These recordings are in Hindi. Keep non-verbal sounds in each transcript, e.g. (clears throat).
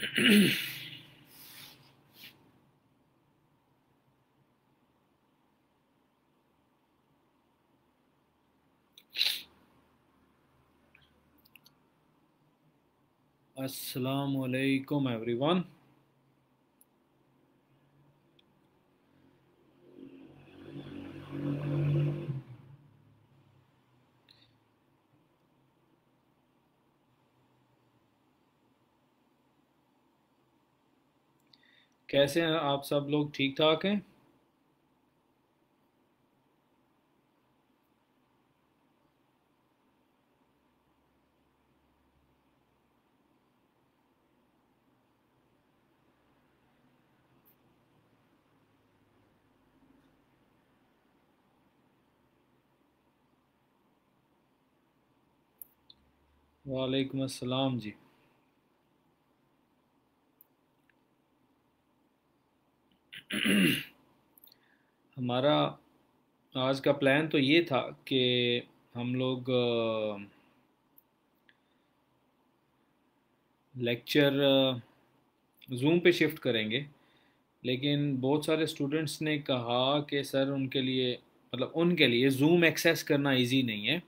(clears throat) Assalamu alaikum everyone. कैसे हैं आप सब लोग ठीक ठाक हैं वालेकुम अस्सलाम जी (clears throat) हमारा आज का प्लान तो ये था कि हम लोग लेक्चर जूम पे शिफ्ट करेंगे लेकिन बहुत सारे स्टूडेंट्स ने कहा कि सर उनके लिए मतलब उनके लिए जूम एक्सेस करना इजी नहीं है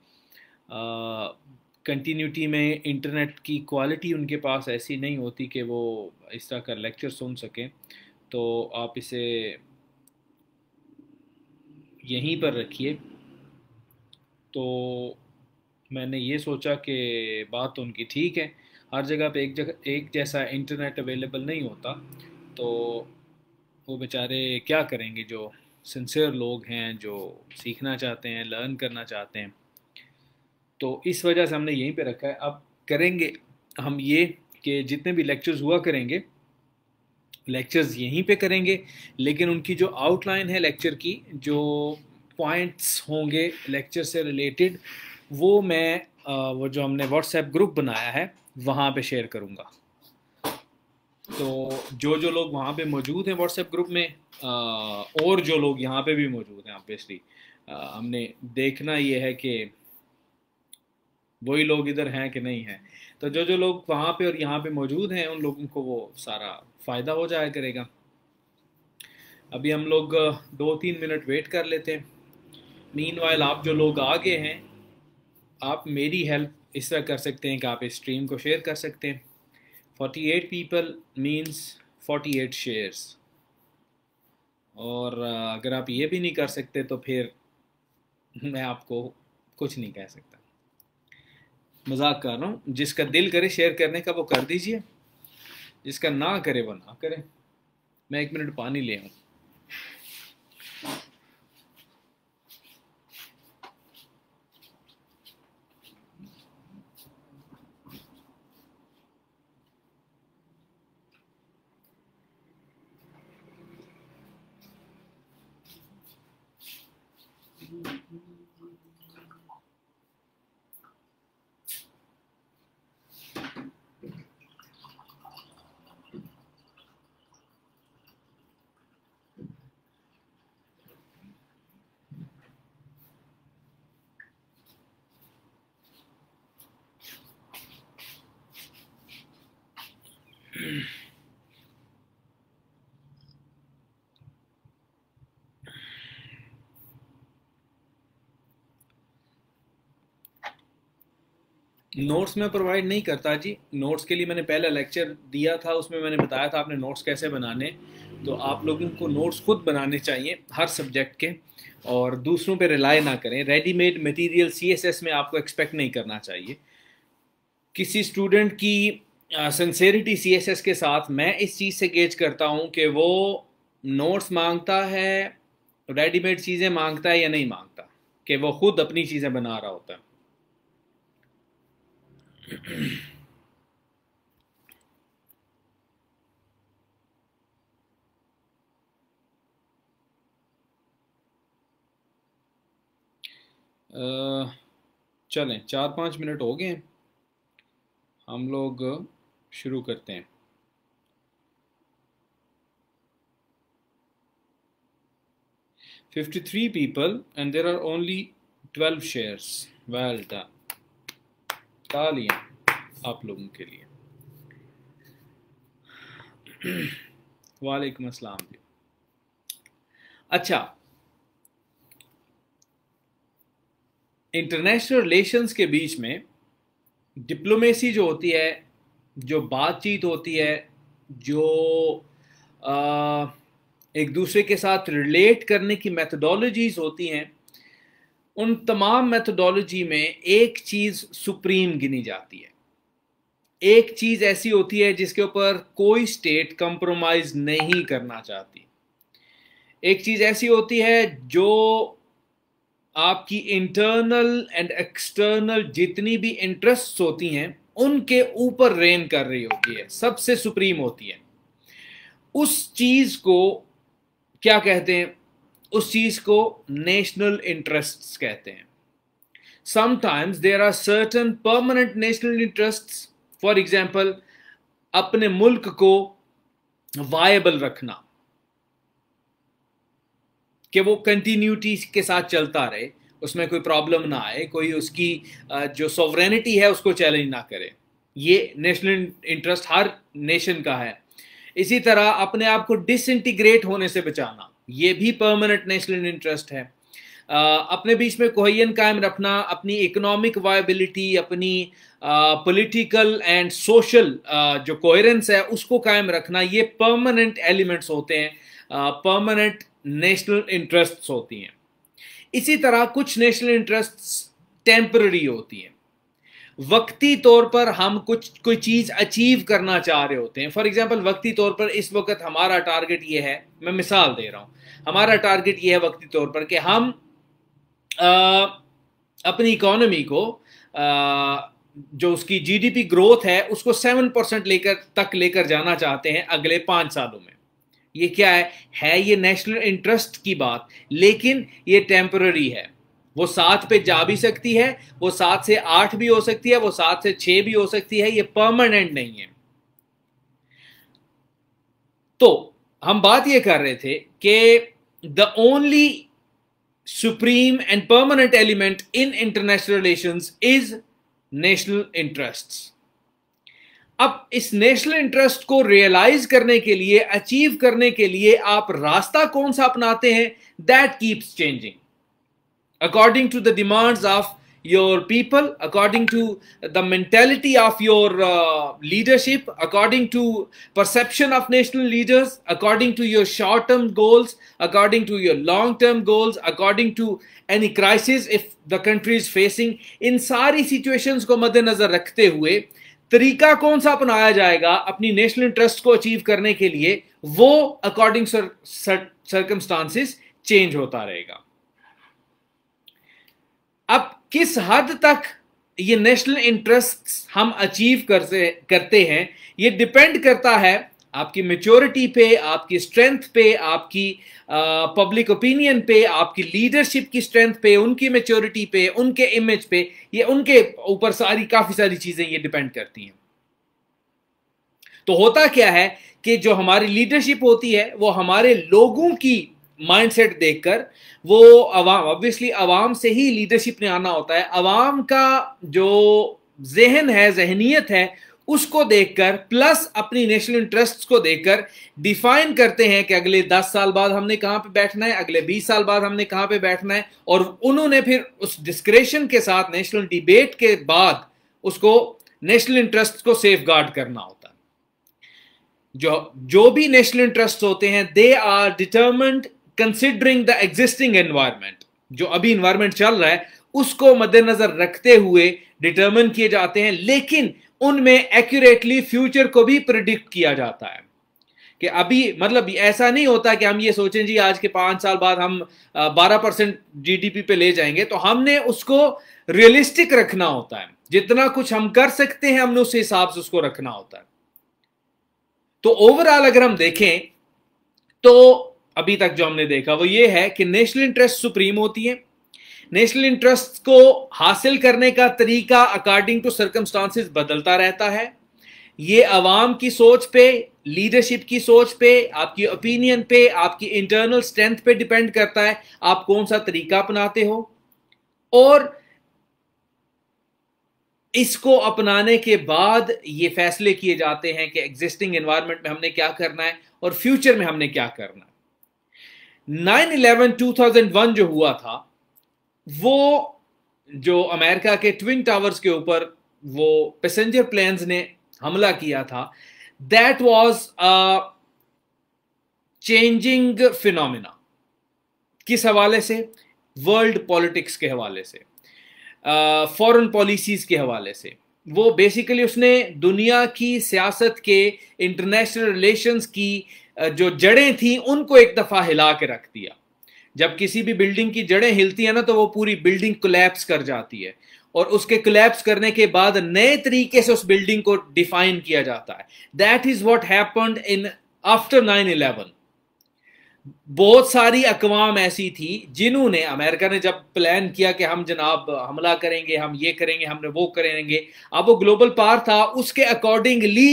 कंटिन्यूटी में इंटरनेट की क्वालिटी उनके पास ऐसी नहीं होती कि वो इस तरह का लेक्चर सुन सकें तो आप इसे यहीं पर रखिए तो मैंने ये सोचा कि बात उनकी ठीक है हर जगह पे एक जगह एक जैसा इंटरनेट अवेलेबल नहीं होता तो वो बेचारे क्या करेंगे जो सिंसियर लोग हैं जो सीखना चाहते हैं लर्न करना चाहते हैं तो इस वजह से हमने यहीं पे रखा है अब करेंगे हम ये कि जितने भी लेक्चर्स हुआ करेंगे लेक्चर्स यहीं पे करेंगे लेकिन उनकी जो आउटलाइन है लेक्चर की जो पॉइंट्स होंगे लेक्चर से रिलेटेड वो मैं वो जो हमने व्हाट्सएप ग्रुप बनाया है वहाँ पे शेयर करूँगा तो जो जो लोग वहाँ पे मौजूद हैं व्हाट्सएप ग्रुप में और जो लोग यहाँ पे भी मौजूद हैं ऑब्वियसली हमने देखना ये है कि वही लोग इधर हैं कि नहीं हैं तो जो जो लोग वहाँ पे और यहाँ पे मौजूद हैं उन लोगों को वो सारा फ़ायदा हो जाया करेगा अभी हम लोग दो तीन मिनट वेट कर लेते हैं मीन वाइल आप जो लोग आगे हैं आप मेरी हेल्प इस तरह कर सकते हैं कि आप इस स्ट्रीम को शेयर कर सकते हैं 48 पीपल मींस 48 शेयर्स और अगर आप ये भी नहीं कर सकते तो फिर मैं आपको कुछ नहीं कह सकता मजाक कर रहा हूँ जिसका दिल करे शेयर करने का वो कर दीजिए जिसका ना करे वो ना करे मैं एक मिनट पानी ले आऊँ नोट्स में प्रोवाइड नहीं करता जी नोट्स के लिए मैंने पहला लेक्चर दिया था उसमें मैंने बताया था आपने नोट्स कैसे बनाने तो आप लोगों को नोट्स खुद बनाने चाहिए हर सब्जेक्ट के और दूसरों पे रिलाई ना करें रेडीमेड मटेरियल सीएसएस में आपको एक्सपेक्ट नहीं करना चाहिए किसी स्टूडेंट की सेंसेरिटी सीएसएस के साथ मैं इस चीज़ से गेज करता हूँ कि वो नोट्स मांगता है रेडीमेड चीज़ें मांगता है या नहीं मांगता कि वो खुद अपनी चीज़ें बना रहा होता है (clears throat) चलें चार पाँच मिनट हो गए हम लोग शुरू करते हैं fifty three people and there are only twelve shares well done तालियां आप लोगों के लिए वालेकुम अस्सलाम जी अच्छा इंटरनेशनल रिलेशंस के बीच में डिप्लोमेसी जो होती है जो बातचीत होती है जो आ, एक दूसरे के साथ रिलेट करने की मैथडोलॉजीज होती हैं उन तमाम मेथोडोलॉजी में एक चीज़ सुप्रीम गिनी जाती है एक चीज़ ऐसी होती है जिसके ऊपर कोई स्टेट कंप्रोमाइज़ नहीं करना चाहती एक चीज़ ऐसी होती है जो आपकी इंटरनल एंड एक्सटर्नल जितनी भी इंटरेस्ट होती हैं उनके ऊपर रेन कर रही होती है सबसे सुप्रीम होती है उस चीज़ को क्या कहते हैं उस चीज को नेशनल इंटरेस्ट कहते हैं sometimes there are certain permanent national interest for example अपने मुल्क को वायबल रखना कि वो कंटिन्यूटी के साथ चलता रहे उसमें कोई प्रॉब्लम ना आए कोई उसकी जो सॉवरेनिटी है उसको चैलेंज ना करे ये नेशनल इंटरेस्ट हर नेशन का है इसी तरह अपने आप को डिसइंटीग्रेट होने से बचाना ये भी परमानेंट नेशनल इंटरेस्ट है आ, अपने बीच में कोहियन कायम रखना अपनी इकोनॉमिक वायबिलिटी अपनी पॉलिटिकल एंड सोशल जो कोहरेंस है उसको कायम रखना ये परमानेंट एलिमेंट्स होते हैं परमानेंट नेशनल इंटरेस्ट्स होती हैं इसी तरह कुछ नेशनल इंटरेस्ट्स टेम्पररी होती हैं वक्ती तौर पर हम कुछ कोई चीज़ अचीव करना चाह रहे होते हैं फॉर एग्जाम्पल वक्ती तौर पर इस वक्त हमारा टारगेट ये है मैं मिसाल दे रहा हूँ हमारा टारगेट ये है वक्ती तौर पर कि हम आ, अपनी इकोनॉमी को आ, जो उसकी जीडीपी ग्रोथ है उसको सेवन परसेंट लेकर तक लेकर जाना चाहते हैं अगले पाँच सालों में ये क्या है है ये नेशनल इंटरेस्ट की बात लेकिन ये टेम्पररी है वो सात पे जा भी सकती है वो सात से आठ भी हो सकती है वो सात से छह भी हो सकती है ये परमानेंट नहीं है तो हम बात ये कर रहे थे कि the only supreme and permanent element in international relations is national interests अब इस नेशनल इंटरेस्ट को रियलाइज करने के लिए अचीव करने के लिए आप रास्ता कौन सा अपनाते हैं that keeps changing according to the demands of your people, according to the mentality of your uh, leadership, according to perception of national leaders, according to your short-term goals, according to your long-term goals, according to any crisis if the country is facing. in sari situations ko को rakhte hue tarika kaun sa apnaya jayega apni national interest ko achieve karne ke liye wo according to circumstances change hota rahega किस हद तक ये नेशनल इंटरेस्ट हम अचीव कर करते हैं ये डिपेंड करता है आपकी मेच्योरिटी पे आपकी स्ट्रेंथ पे आपकी पब्लिक ओपिनियन पे आपकी लीडरशिप की स्ट्रेंथ पे उनकी मेच्योरिटी पे उनके इमेज पे ये उनके ऊपर सारी काफ़ी सारी चीज़ें ये डिपेंड करती हैं तो होता क्या है कि जो हमारी लीडरशिप होती है वो हमारे लोगों की माइंडसेट देखकर वो अवाम ऑब्वियसली अवाम से ही लीडरशिप ने आना होता है अवाम का जो जहन है जहनीत है उसको देखकर प्लस अपनी नेशनल इंटरेस्ट को देखकर डिफाइन करते हैं कि अगले दस साल बाद हमने कहां पे बैठना है अगले बीस साल बाद हमने कहां पे बैठना है और उन्होंने फिर उस डिस्क्रेशन के साथ नेशनल डिबेट के बाद उसको नेशनल इंटरेस्ट को सेफ गार्ड करना होता जो जो भी नेशनल इंटरेस्ट होते हैं they are determined considering the existing environment जो अभी इन्वायरमेंट चल रहा है उसको मद्देनजर रखते हुए डिटर्मन किए जाते हैं लेकिन उनमें एक्यूरेटली फ्यूचर को भी प्रिडिक्ट किया जाता है कि अभी मतलब ऐसा नहीं होता कि हम ये सोचें जी आज के पांच साल बाद हम बारह परसेंट जी पे ले जाएंगे तो हमने उसको रियलिस्टिक रखना होता है जितना कुछ हम कर सकते हैं हमने उस हिसाब से उसको रखना होता है तो ओवरऑल अगर हम देखें तो अभी तक जो हमने देखा वो ये है कि नेशनल इंटरेस्ट सुप्रीम होती है नेशनल इंटरेस्ट को हासिल करने का तरीका अकॉर्डिंग टू सर्कमस्टांसिस बदलता रहता है ये आवाम की सोच पे लीडरशिप की सोच पे आपकी ओपिनियन पे आपकी इंटरनल स्ट्रेंथ पे डिपेंड करता है आप कौन सा तरीका अपनाते हो और इसको अपनाने के बाद ये फैसले किए जाते हैं कि एग्जिस्टिंग एनवायरनमेंट में हमने क्या करना है और फ्यूचर में हमने क्या करना है nine eleven two thousand one जो हुआ था वो जो अमेरिका के ट्विन टावर्स के ऊपर वो पैसेंजर प्लेन ने हमला किया था दैट वॉज चेंजिंग फिनोमिना किस हवाले से वर्ल्ड पॉलिटिक्स के हवाले से फॉरेन uh, पॉलिसीज़ के हवाले से वो बेसिकली उसने दुनिया की सियासत के इंटरनेशनल रिलेशंस की जो जड़ें थी उनको एक दफ़ा हिला के रख दिया जब किसी भी बिल्डिंग की जड़ें हिलती है ना तो वो पूरी बिल्डिंग कोलैप्स कर जाती है और उसके कोलैप्स करने के बाद नए तरीके से उस बिल्डिंग को डिफाइन किया जाता है that is what happened in after nine eleven बहुत सारी अकवाम ऐसी थी जिन्होंने अमेरिका ने जब प्लान किया कि हम जनाब हमला करेंगे हम ये करेंगे हमने वो करेंगे अब वो ग्लोबल पार था उसके अकॉर्डिंगली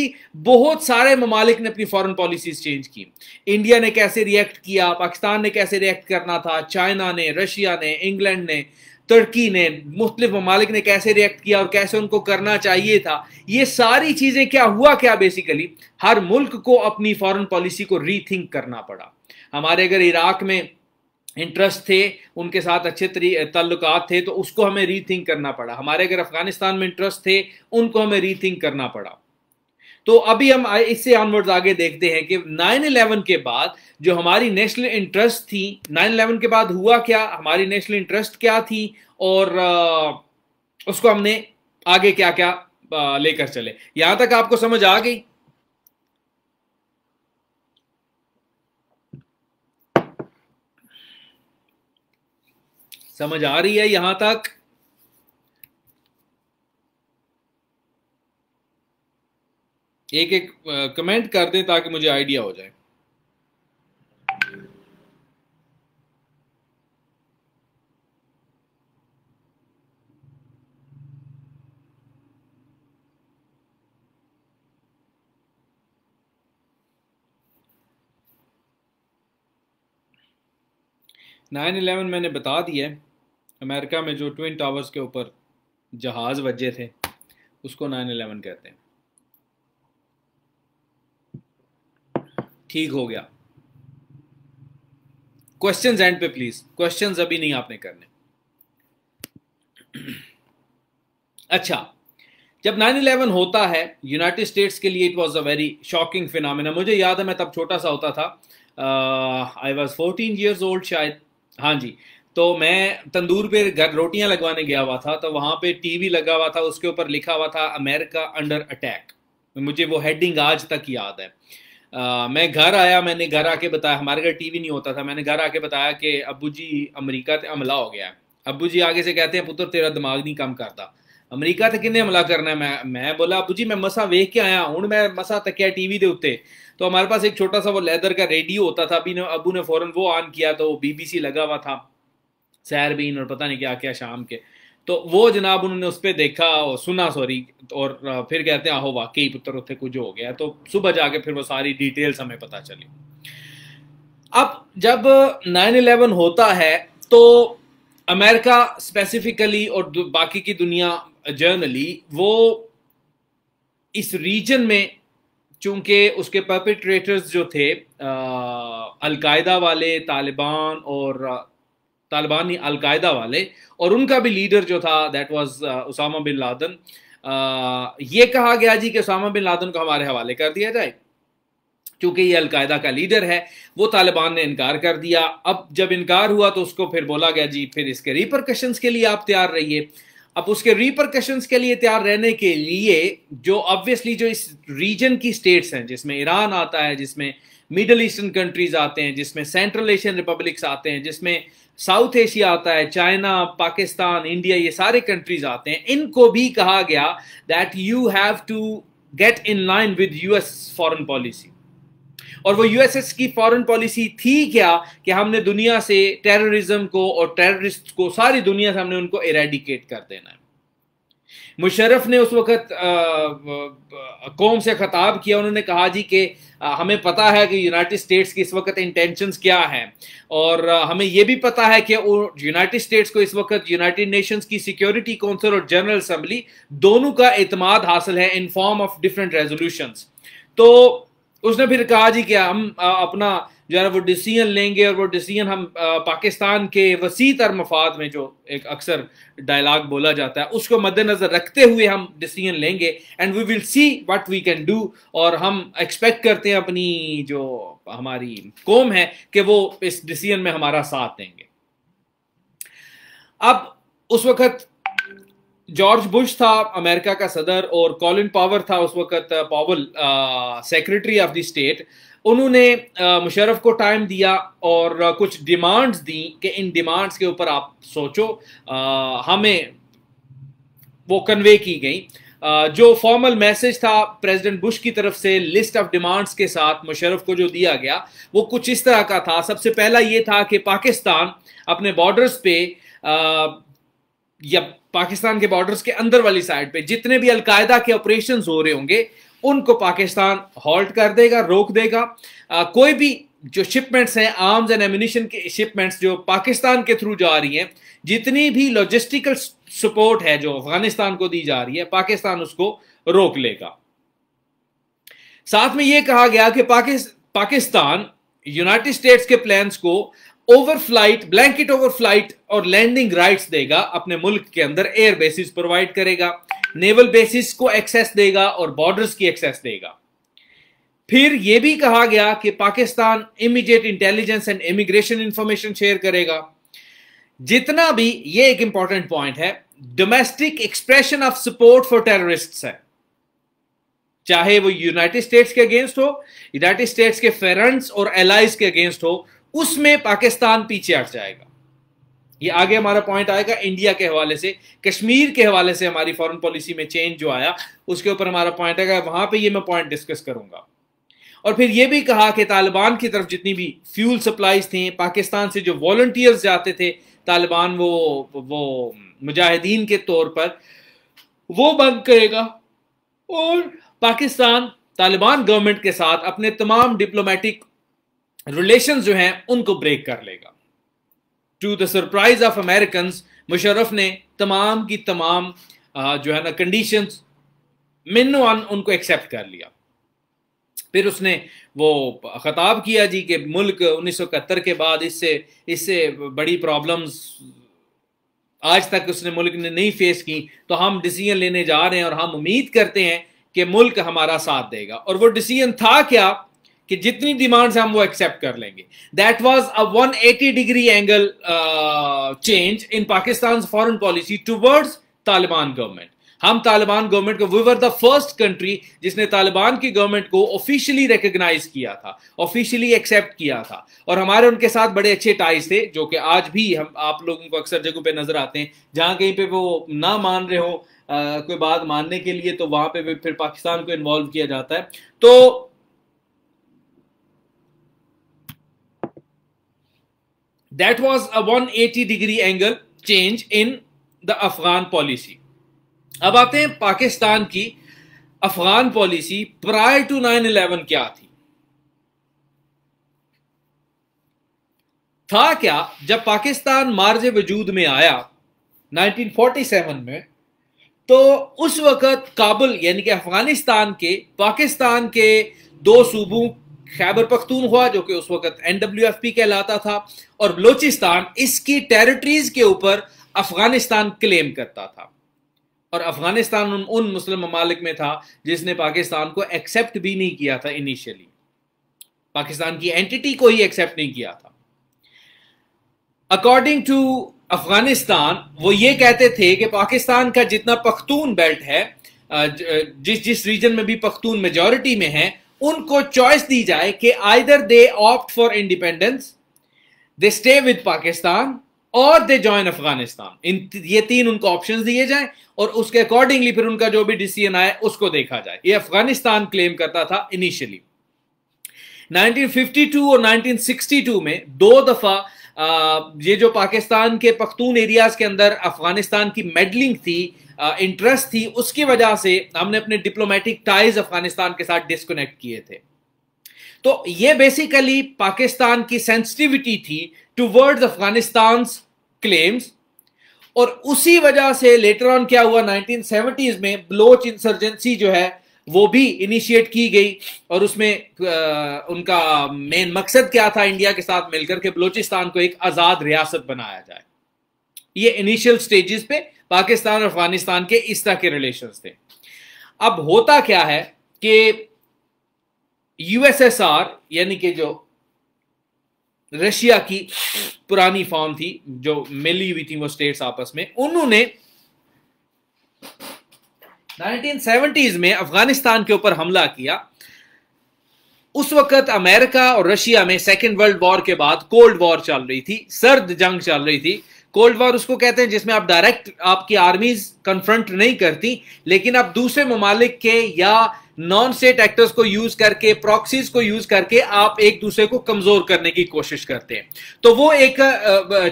बहुत सारे ममालिक ने अपनी फॉरेन पॉलिसीज चेंज की इंडिया ने कैसे रिएक्ट किया पाकिस्तान ने कैसे रिएक्ट करना था चाइना ने रशिया ने इंग्लैंड ने तुर्की ने मुख्तलिफ ममालिक ने कैसे रिएक्ट किया और कैसे उनको करना चाहिए था ये सारी चीज़ें क्या हुआ क्या बेसिकली हर मुल्क को अपनी फॉरेन पॉलिसी को रीथिंक करना पड़ा हमारे अगर इराक में इंटरेस्ट थे उनके साथ अच्छे तल्लुक थे तो उसको हमें रीथिंक करना पड़ा हमारे अगर अफगानिस्तान में इंटरेस्ट थे उनको हमें रीथिंक करना पड़ा तो अभी हम इससे ऑनवर्ड्स आगे देखते हैं कि 9/11 के बाद जो हमारी नेशनल इंटरेस्ट थी 9/11 के बाद हुआ क्या हमारी नेशनल इंटरेस्ट क्या थी और उसको हमने आगे क्या क्या लेकर चले यहां तक आपको समझ आ गई समझ आ रही है यहां तक एक एक कमेंट कर दें ताकि मुझे आइडिया हो जाए नाइन इलेवन मैंने बता दिया है अमेरिका में जो ट्विन टावर्स के ऊपर जहाज वजे थे उसको नाइन अलेवन कहते हैं ठीक हो गया क्वेश्चन एंड पे प्लीज क्वेश्चन अभी नहीं आपने करने अच्छा जब 9/11 होता है यूनाइटेड स्टेट्स के लिए it was a very shocking phenomena मुझे याद है मैं तब छोटा सा होता था आई वाज 14 इयर्स ओल्ड शायद हाँ जी तो मैं तंदूर पे घर रोटियां लगवाने गया हुआ था तो वहां पे टीवी लगा हुआ था उसके ऊपर लिखा हुआ था अमेरिका अंडर अटैक मुझे वो हेडिंग आज तक याद है आ, मैं घर आया मैंने घर आके बताया हमारे घर टीवी नहीं होता था मैंने घर आके बताया कि अबू जी अमरीका से हमला हो गया है अबू जी आगे से कहते हैं पुत्र तेरा दिमाग नहीं कम करता ਅਮਰੀਕਾ ਤੇ ਕਿੰਨੇ ਹਮਲਾ ਕਰਨਾ मैं मैं बोला अबू जी मैं मसा ਵੇਖ के आया हूं मैं मसा ਤੱਕਿਆ टीवी के उ तो हमारे पास एक छोटा सा वो लेदर का रेडियो होता था अभी ने अबू ने फ़ौरन वो ऑन किया तो बीबीसी लगा हुआ था सैरबीन और पता नहीं क्या क्या शाम के तो वो जनाब उन्होंने उस पर देखा और सुना सॉरी और फिर कहते हैं आहो वाकई पुत्र उत्थे कुछ हो गया तो सुबह जाके फिर वो सारी डिटेल्स हमें पता चली अब जब नाइन इलेवन होता है तो अमेरिका स्पेसिफिकली और बाकी की दुनिया जर्नली वो इस रीजन में चूंकि उसके पर्पिट्रेटर्स जो थे अलकायदा वाले तालिबान और तालिबान अलकायदा वाले और उनका भी लीडर जो था that was Osama bin Laden आ, ये कहा गया जी कि उसामा बिन लादन को हमारे हवाले कर दिया जाए क्योंकि ये अलकायदा का लीडर है वो तालिबान ने इनकार कर दिया अब जब इनकार हुआ तो उसको फिर बोला गया जी फिर इसके रिप्रकशन के लिए आप तैयार रहिए अब उसके रिप्रकशंस के लिए तैयार रहने के लिए जो ऑब्वियसली जो इस रीजन की स्टेट्स हैं जिसमें ईरान आता है जिसमें मिडल ईस्टर्न कंट्रीज आते हैं जिसमें सेंट्रल एशियन रिपब्लिक्स आते हैं जिसमें साउथ एशिया आता है चाइना पाकिस्तान इंडिया ये सारे कंट्रीज आते हैं इनको भी कहा गया that you have to get in line with US foreign policy और वो यूएसएस की फॉरेन पॉलिसी थी क्या कि हमने दुनिया से टेररिज्म को और टेररिस्ट को सारी दुनिया से हमने उनको इरेडिकेट कर देना है मुशरफ ने उस वक़्त कौम से ख़ताब किया उन्होंने कहा जी कि हमें पता है कि यूनाइटेड स्टेट्स की इस वक्त इंटेंशंस क्या हैं और हमें यह भी पता है कि यूनाइटेड स्टेट्स को इस वक्त यूनाइटेड नेशंस की सिक्योरिटी काउंसिल और जनरल असम्बली दोनों का अतमाद हासिल है in form of different resolutions तो उसने फिर कहा जी कि हम अपना जो है ना वो डिसीजन लेंगे और वो डिसीजन हम पाकिस्तान के वसी तर मफाद में जो एक अक्सर डायलाग बोला जाता है उसको मद्देनज़र रखते हुए हम डिसीजन लेंगे and we will see what we can do और हम एक्सपेक्ट करते हैं अपनी जो हमारी कौम है कि वो इस डिसीजन में हमारा साथ देंगे अब उस वक्त जॉर्ज बुश था अमेरिका का सदर और कॉलिन पावर था उस वक्त पावल सेक्रेटरी ऑफ द स्टेट उन्होंने मुशरफ को टाइम दिया और कुछ डिमांड्स दी कि इन डिमांड्स के ऊपर आप सोचो आ, हमें वो कन्वे की गई जो फॉर्मल मैसेज था प्रेसिडेंट बुश की तरफ से लिस्ट ऑफ डिमांड्स के साथ मुशरफ को जो दिया गया वो कुछ इस तरह का था सबसे पहला ये था कि पाकिस्तान अपने बॉर्डर्स पे आ, या पाकिस्तान के बॉर्डर्स के अंदर वाली साइड पे जितने भी अलकायदा के ऑपरेशंस हो रहे होंगे उनको पाकिस्तान हॉल्ट कर देगा रोक देगा आ, कोई भी जो शिपमेंट्स हैं आर्म्स एंड एम्यूनिशन के शिपमेंट्स जो पाकिस्तान के थ्रू जा रही हैं जितनी भी लॉजिस्टिकल सपोर्ट है जो अफगानिस्तान को दी जा रही है पाकिस्तान उसको रोक लेगा साथ में यह कहा गया कि पाकिस्तान यूनाइटेड स्टेट्स के प्लान्स को over flight blanket over flight और लैंडिंग राइट्स देगा अपने मुल्क के अंदर एयर बेसिस प्रोवाइड करेगा नेवल बेसिस को एक्सेस देगा और बॉर्डर्स की एक्सेस देगा फिर यह भी कहा गया कि Pakistan immediate intelligence and immigration information share करेगा जितना भी ये एक इंपॉर्टेंट पॉइंट है domestic expression of support for terrorist है चाहे वो यूनाइटेड स्टेट्स के अगेंस्ट हो यूनाइटेड स्टेट्स के फेरेंट्स और एलाइज के अगेंस्ट हो उसमें पाकिस्तान पीछे हट जाएगा ये आगे हमारा पॉइंट आएगा इंडिया के हवाले से कश्मीर के हवाले से हमारी फॉरेन पॉलिसी में चेंज जो आया उसके ऊपर हमारा पॉइंट आएगा वहां पे ये मैं पॉइंट डिस्कस करूंगा और फिर ये भी कहा कि तालिबान की तरफ जितनी भी फ्यूल सप्लाईज थी पाकिस्तान से जो वॉल्टियर्स जाते थे तालिबान वो वो मुजाहिदीन के तौर पर वो बंद करेगा और पाकिस्तान तालिबान गवर्नमेंट के साथ अपने तमाम डिप्लोमेटिक रिलेशन जो हैं उनको ब्रेक कर लेगा to the surprise of American Musharraf ने तमाम की तमाम जो है ना कंडीशन मिनो उनको एक्सेप्ट कर लिया फिर उसने वो ख़ताब किया जी कि मुल्क उन्नीस सौ इकहत्तर के बाद इससे इससे बड़ी प्रॉब्लम्स आज तक उसने मुल्क ने नहीं फेस की तो हम डिसीजन लेने जा रहे हैं और हम उम्मीद करते हैं कि मुल्क हमारा साथ देगा और वो डिसीजन था क्या कि जितनी डिमांड्स हम वो एक्सेप्ट कर लेंगे that was a 180 degree angle change in Pakistan foreign policy towards Taliban government हम तालिबान गवर्नमेंट को we were the first country जिसने तालिबान की गवर्नमेंट को ऑफिशियली रिकग्नाइज किया था ऑफिशियली एक्सेप्ट किया था और हमारे उनके साथ बड़े अच्छे टाइज थे जो कि आज भी हम आप लोगों को अक्सर जगहों पे नजर आते हैं जहां कहीं पे वो ना मान रहे हो आ, uh, कोई बात मानने के लिए तो वहां पे फिर पाकिस्तान को इन्वॉल्व किया जाता है तो That was a 180 degree angle change in the Afghan policy. अब आते हैं पाकिस्तान की अफगान पॉलिसी प्रायर टू 9/11 क्या थी था क्या जब पाकिस्तान मार्ज वजूद में आया 1947 में तो उस वक्त काबुल यानी कि अफगानिस्तान के पाकिस्तान के दो सूबों खैबर पख्तून हुआ जो कि उस वक्त एनडब्ल्यू एफ पी कहलाता था और बलोचिस्तान इसकी टेरिटरीज के ऊपर अफगानिस्तान क्लेम करता था और अफगानिस्तान उन, उन मुस्लिम ममालिक में था जिसने पाकिस्तान को एक्सेप्ट भी नहीं किया था इनिशियली पाकिस्तान की एंटिटी को ही एक्सेप्ट नहीं किया था अकॉर्डिंग टू अफगानिस्तान वो ये कहते थे कि पाकिस्तान का जितना पख्तून बेल्ट है जिस जिस रीजन में भी पख्तून मेजोरिटी में है उनको चॉइस दी जाए कि either they opt for independence they stay with Pakistan और दे ज्वाइन अफगानिस्तान इन ये तीन उनको ऑप्शंस दिए जाए और उसके अकॉर्डिंगली फिर उनका जो भी डिसीजन आए उसको देखा जाए ये अफगानिस्तान क्लेम करता था इनिशियली 1952 और 1962 में दो दफा आ, ये जो पाकिस्तान के पख्तून एरियाज के अंदर अफगानिस्तान की मेडलिंग थी इंटरेस्ट थी उसकी वजह से हमने अपने डिप्लोमेटिक टाइज अफगानिस्तान के साथ डिस्कनेक्ट किए थे तो ये बेसिकली पाकिस्तान की सेंसिटिविटी थी टूवर्ड्स अफगानिस्तान क्लेम्स और उसी वजह से लेटर ऑन क्या हुआ 1970s में ब्लोच इंसर्जेंसी जो है वो भी इनिशिएट की गई और उसमें आ, उनका मेन मकसद क्या था इंडिया के साथ मिलकर के बलोचिस्तान को एक आज़ाद रियासत बनाया जाए ये इनिशियल स्टेजेस पे पाकिस्तान और अफगानिस्तान के इस तरह के रिलेशन थे अब होता क्या है कि यूएसएसआर यानी कि जो रशिया की पुरानी फॉर्म थी जो मिली हुई थी वो स्टेट्स आपस में उन्होंने 1970s में अफगानिस्तान के ऊपर हमला किया उस वक्त अमेरिका और रशिया में सेकेंड वर्ल्ड वॉर के बाद कोल्ड वॉर चल रही थी सर्द जंग चल रही थी कोल्ड वॉर उसको कहते हैं जिसमें आप डायरेक्ट आपकी आर्मीज कन्फ्रंट नहीं करती लेकिन आप दूसरे ममालिक के या नॉन स्टेट एक्टर्स को यूज करके प्रॉक्सीज को यूज करके आप एक दूसरे को कमजोर करने की कोशिश करते हैं तो वो एक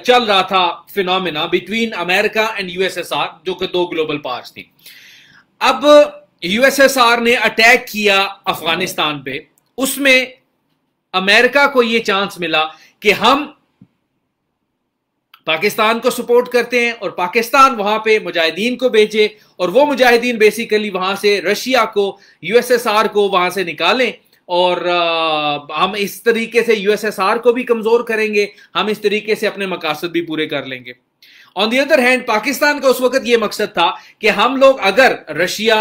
चल रहा था phenomena between America and USSR जो कि दो ग्लोबल पावर्स थी अब यूएसएसआर ने अटैक किया अफगानिस्तान पे उसमें अमेरिका को ये चांस मिला कि हम पाकिस्तान को सपोर्ट करते हैं और पाकिस्तान वहां पे मुजाहिदीन को भेजे और वो मुजाहिदीन बेसिकली वहां से रशिया को यूएसएसआर को वहां से निकालें और आ, हम इस तरीके से यूएसएसआर को भी कमजोर करेंगे हम इस तरीके से अपने मकासद भी पूरे कर लेंगे on the other hand Pakistan का उस वक्त ये मकसद था कि हम लोग अगर रशिया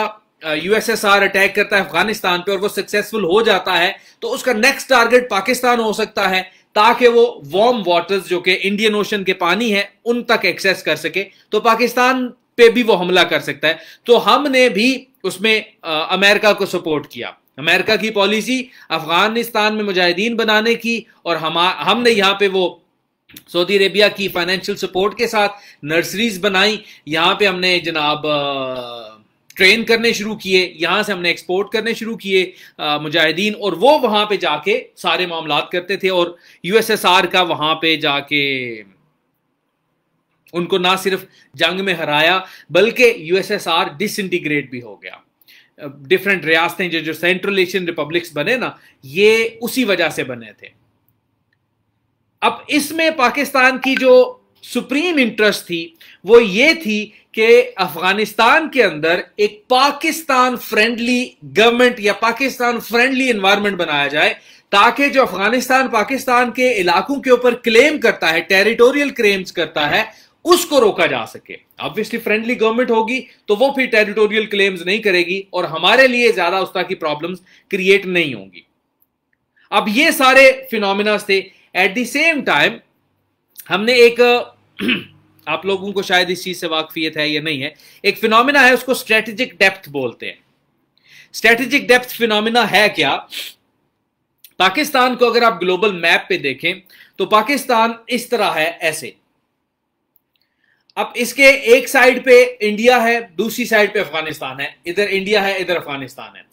यूएसएसआर अटैक करता है अफगानिस्तान पे और वो सक्सेसफुल हो जाता है तो उसका नेक्स्ट टारगेट पाकिस्तान हो सकता है ताकि वो वार्म वाटर्स जो कि इंडियन ओशन के पानी है उन तक एक्सेस कर सके तो पाकिस्तान पे भी वो हमला कर सकता है तो हमने भी उसमें अमेरिका को सपोर्ट किया अमेरिका की पॉलिसी अफगानिस्तान में मुजाहिदीन बनाने की और हम हमने यहाँ पे वो सऊदी अरेबिया की फाइनेंशियल सपोर्ट के साथ नर्सरीज बनाई यहाँ पे हमने जनाब आ, ट्रेन करने शुरू किए यहाँ से हमने एक्सपोर्ट करने शुरू किए मुजाहिदीन और वो वहाँ पे जाके सारे मामला करते थे और यूएसएसआर का वहाँ पे जाके उनको ना सिर्फ जंग में हराया बल्कि यूएसएसआर डिसइंटीग्रेट भी हो गया डिफरेंट रियासतें जो जो सेंट्रल एशियन रिपब्लिक्स बने ना ये उसी वजह से बने थे अब इसमें पाकिस्तान की जो सुप्रीम इंटरेस्ट थी वो ये थी कि अफगानिस्तान के अंदर एक पाकिस्तान फ्रेंडली गवर्नमेंट या पाकिस्तान फ्रेंडली इन्वायरमेंट बनाया जाए ताकि जो अफगानिस्तान पाकिस्तान के इलाकों के ऊपर क्लेम करता है टेरिटोरियल क्लेम्स करता है उसको रोका जा सके ऑब्वियसली फ्रेंडली गवर्नमेंट होगी तो वो फिर टेरिटोरियल क्लेम्स नहीं करेगी और हमारे लिए ज्यादा उस तरह की प्रॉब्लम्स क्रिएट नहीं होंगी अब ये सारे फिनोमिनास थे एट द सेम टाइम हमने एक (clears throat) आप लोगों को शायद इस चीज़ से वाकफियत है या नहीं है एक फिनोमिना है उसको स्ट्रेटेजिक डेप्थ बोलते हैं स्ट्रेटेजिक डेप्थ फिनोमिना है क्या पाकिस्तान को अगर आप ग्लोबल मैप पे देखें तो पाकिस्तान इस तरह है ऐसे अब इसके एक साइड पे इंडिया है दूसरी साइड पे अफगानिस्तान है इधर इंडिया है इधर अफगानिस्तान है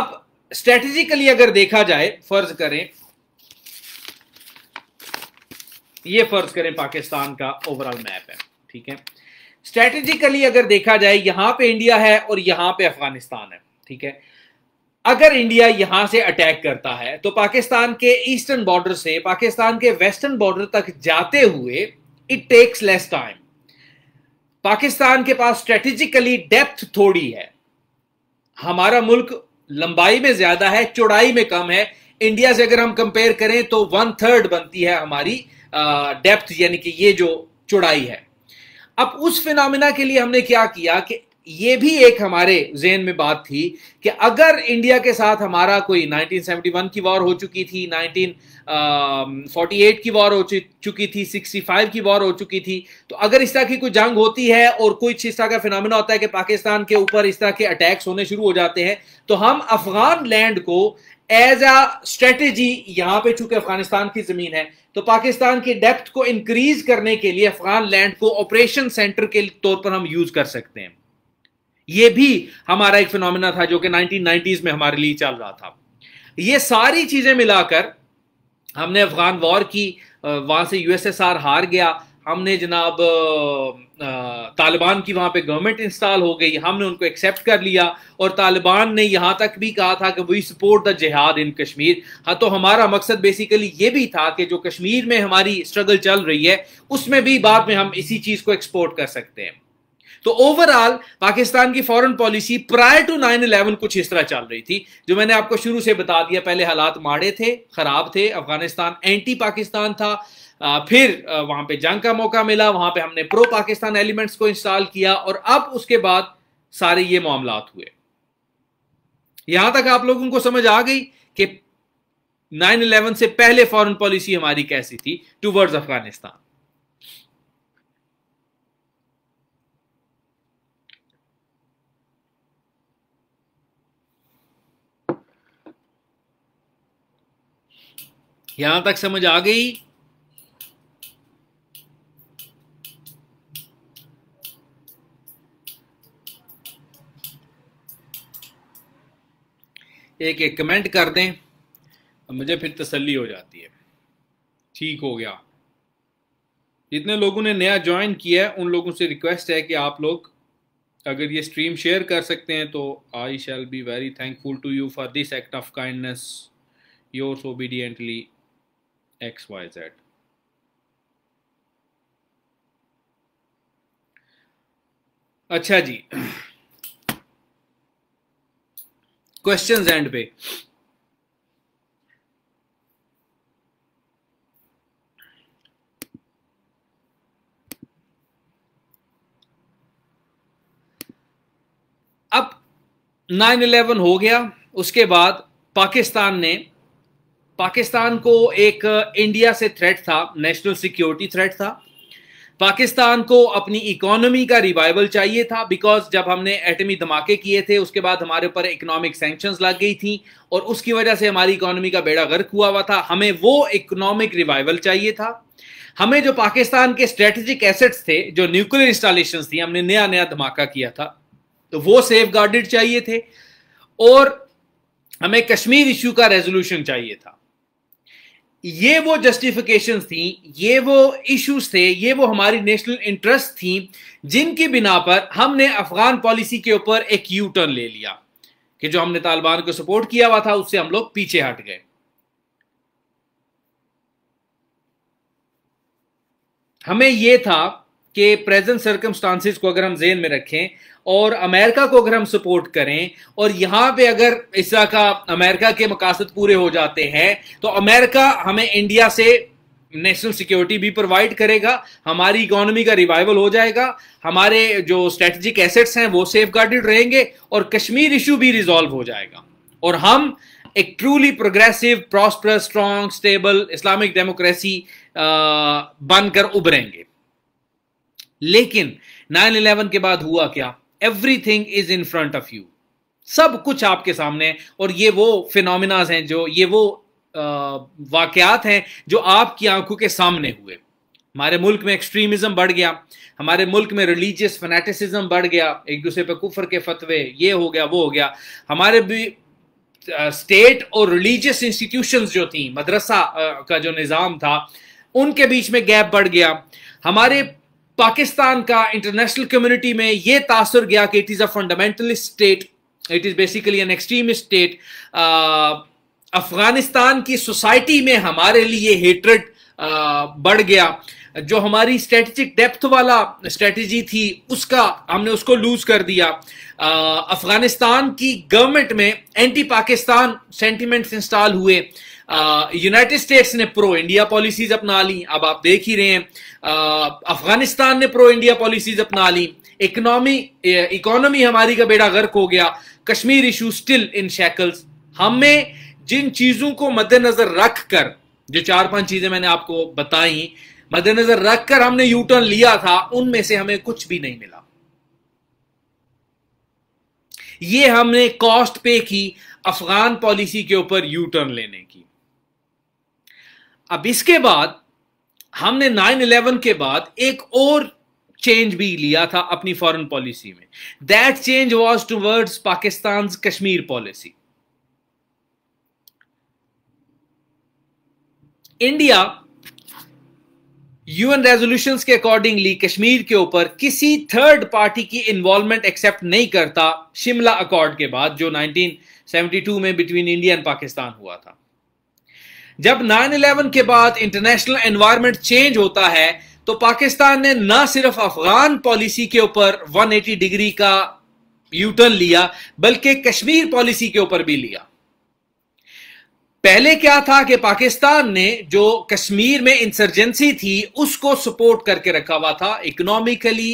अब स्ट्रेटेजिकली अगर देखा जाए फर्ज करें ये फर्ज करें पाकिस्तान का ओवरऑल मैप है ठीक है स्ट्रेटेजिकली अगर देखा जाए यहां पे इंडिया है और यहां पे अफगानिस्तान है ठीक है अगर इंडिया यहां से अटैक करता है तो पाकिस्तान के ईस्टर्न बॉर्डर से पाकिस्तान के वेस्टर्न बॉर्डर तक जाते हुए it takes less time Pakistan के पास स्ट्रेटेजिकली डेप्थ थोड़ी है हमारा मुल्क लंबाई में ज्यादा है चौड़ाई में कम है इंडिया से अगर हम कंपेयर करें तो वन थर्ड बनती है हमारी डेप्थ यानी कि ये जो चौड़ाई है अब उस फिनमिना के लिए हमने क्या किया कि ये भी एक हमारे जेन में बात थी कि अगर इंडिया के साथ हमारा कोई 1971 की वॉर हो चुकी थी 1948 की वॉर हो चुकी थी 65 की वॉर हो चुकी थी तो अगर इस तरह की कोई जंग होती है और कोई इस तरह का फिनमिना होता है कि पाकिस्तान के ऊपर इस तरह के अटैक्स होने शुरू हो जाते हैं तो हम अफगान लैंड को एज अ स्ट्रेटेजी यहां पे चूंकि अफगानिस्तान की जमीन है तो पाकिस्तान की डेप्थ को इंक्रीज करने के लिए अफगान लैंड को ऑपरेशन सेंटर के तौर पर हम यूज कर सकते हैं यह भी हमारा एक फिनोमिना था जो कि नाइनटीन में हमारे लिए चल रहा था यह सारी चीजें मिलाकर हमने अफगान वॉर की वहां से यूएसएसआर हार गया हमने जनाब तालिबान की वहां पे गवर्नमेंट इंस्टॉल हो गई हमने उनको एक्सेप्ट कर लिया और तालिबान ने यहाँ तक भी कहा था कि वी सपोर्ट द जिहाद इन कश्मीर हाँ तो हमारा मकसद बेसिकली ये भी था कि जो कश्मीर में हमारी स्ट्रगल चल रही है उसमें भी बाद में हम इसी चीज़ को एक्सपोर्ट कर सकते हैं तो ओवरऑल पाकिस्तान की foreign policy prior to nine eleven कुछ इस तरह चल रही थी जो मैंने आपको शुरू से बता दिया पहले हालात माड़े थे खराब थे अफगानिस्तान एंटी पाकिस्तान था फिर वहां पे जंग का मौका मिला वहां पे हमने प्रो पाकिस्तान एलिमेंट्स को इंस्टॉल किया और अब उसके बाद सारे ये मामला हुए यहां तक आप लोगों को समझ आ गई कि 9/11 से पहले फॉरेन पॉलिसी हमारी कैसी थी टूवर्ड्स अफगानिस्तान यहां तक समझ आ गई एक एक कमेंट कर दें तो मुझे फिर तसल्ली हो जाती है ठीक हो गया जितने लोगों ने नया ज्वाइन किया है उन लोगों से रिक्वेस्ट है कि आप लोग अगर ये स्ट्रीम शेयर कर सकते हैं तो I shall be very thankful to you for this act of kindness your obediently X Y Z अच्छा जी क्वेश्चन एंड पे अब 9/11 हो गया उसके बाद पाकिस्तान ने पाकिस्तान को एक इंडिया uh, से थ्रेट था नेशनल सिक्योरिटी थ्रेट था पाकिस्तान को अपनी इकोनॉमी का रिवाइवल चाहिए था बिकॉज जब हमने एटमी धमाके किए थे उसके बाद हमारे ऊपर इकोनॉमिक सेंक्शंस लग गई थी और उसकी वजह से हमारी इकोनॉमी का बेड़ा गर्क हुआ हुआ था हमें वो इकोनॉमिक रिवाइवल चाहिए था हमें जो पाकिस्तान के स्ट्रेटेजिक एसेट्स थे जो न्यूक्लियर इंस्टॉलेशन थी हमने नया नया धमाका किया था तो वो सेफ गार्डेड चाहिए थे और हमें कश्मीर इश्यू का रेजोल्यूशन चाहिए था ये वो जस्टिफिकेशन थी ये वो इश्यूज थे ये वो हमारी नेशनल इंटरेस्ट थी जिनकी बिना पर हमने अफगान पॉलिसी के ऊपर एक यू टर्न ले लिया कि जो हमने तालिबान को सपोर्ट किया हुआ था उससे हम लोग पीछे हट गए हमें यह था के प्रेजेंट सर्कमस्टांसिस को अगर हम जेन में रखें और अमेरिका को अगर हम सपोर्ट करें और यहां पे अगर इस तरह का अमेरिका के मकासद पूरे हो जाते हैं तो अमेरिका हमें इंडिया से नेशनल सिक्योरिटी भी प्रोवाइड करेगा हमारी इकोनॉमी का रिवाइवल हो जाएगा हमारे जो स्ट्रेटजिक एसेट्स हैं वो सेफ रहेंगे और कश्मीर इशू भी रिजॉल्व हो जाएगा और हम एक truly progressive prosper strong stable Islamic democracy बनकर उभरेंगे लेकिन 9/11 के बाद हुआ क्या everything is in front of you सब कुछ आपके सामने और ये वो फिनोमिनाज हैं जो ये वो वाकयात हैं जो आपकी आंखों के सामने हुए हमारे मुल्क में एक्सट्रीमिज्म बढ़ गया हमारे मुल्क में रिलीजियस फनेटिसिज्म बढ़ गया एक दूसरे पर कुफर के फतवे ये हो गया वो हो गया हमारे भी स्टेट और रिलीजियस इंस्टीट्यूशंस जो थी मदरसा का जो निज़ाम था उनके बीच में गैप बढ़ गया हमारे पाकिस्तान का इंटरनेशनल कम्युनिटी में यह तासर गया कि it is a fundamentalist state it is basically an extreme state Afghanistan की सोसाइटी में हमारे लिए हेटरेट uh, बढ़ गया जो हमारी स्ट्रेटेजिक डेप्थ वाला स्ट्रेटजी थी उसका हमने उसको लूज कर दिया uh, अफगानिस्तान की गवर्नमेंट में एंटी पाकिस्तान सेंटीमेंट्स इंस्टॉल हुए यूनाइटेड uh, स्टेट्स ने प्रो इंडिया पॉलिसीज अपना ली अब आप देख ही रहे हैं अफगानिस्तान ने प्रो इंडिया पॉलिसीज अपना ली इकोनॉमी इकोनॉमी हमारी का बेड़ा गर्क हो गया Kashmir issue still in shackles हमें जिन चीजों को मद्देनजर रख कर जो चार पांच चीजें मैंने आपको बताई मद्देनजर रखकर हमने हमने यूटर्न लिया था उनमें से हमें कुछ भी नहीं मिला ये हमने कॉस्ट पे की अफगान पॉलिसी के ऊपर यूटर्न लेने की अब इसके बाद हमने 9/11 के बाद एक और चेंज भी लिया था अपनी फॉरेन पॉलिसी में that change was towards Pakistan Kashmir policy India UN resolutions के अकॉर्डिंगली कश्मीर के ऊपर किसी थर्ड पार्टी की इन्वॉल्वमेंट एक्सेप्ट नहीं करता शिमला अकॉर्ड के बाद जो 1972 में बिटवीन इंडिया एंड पाकिस्तान हुआ था जब 9/11 के बाद इंटरनेशनल एनवायरनमेंट चेंज होता है तो पाकिस्तान ने ना सिर्फ अफगान पॉलिसी के ऊपर 180 डिग्री का यूटर्न लिया बल्कि कश्मीर पॉलिसी के ऊपर भी लिया पहले क्या था कि पाकिस्तान ने जो कश्मीर में इंसर्जेंसी थी उसको सपोर्ट करके रखा हुआ था इकोनॉमिकली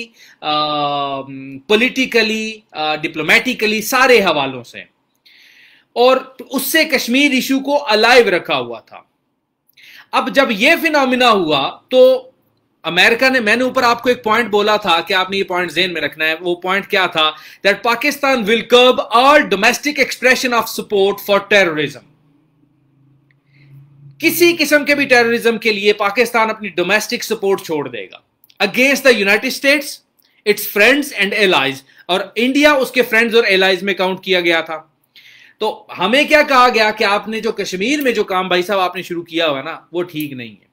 पॉलिटिकली डिप्लोमेटिकली सारे हवालों से और उससे कश्मीर इशू को अलाइव रखा हुआ था अब जब यह फिनोमिना हुआ तो अमेरिका ने मैंने ऊपर आपको एक पॉइंट बोला था कि आपने ये पॉइंट जेन में रखना है वो पॉइंट क्या था that Pakistan will curb our domestic expression of support for terrorism किसी किस्म के भी टेररिज्म के लिए पाकिस्तान अपनी डोमेस्टिक सपोर्ट छोड़ देगा against the United States its friends and allies और इंडिया उसके फ्रेंड्स और एलाइज में काउंट किया गया था तो हमें क्या कहा गया कि आपने जो कश्मीर में जो काम भाई साहब आपने शुरू किया हुआ ना वो ठीक नहीं है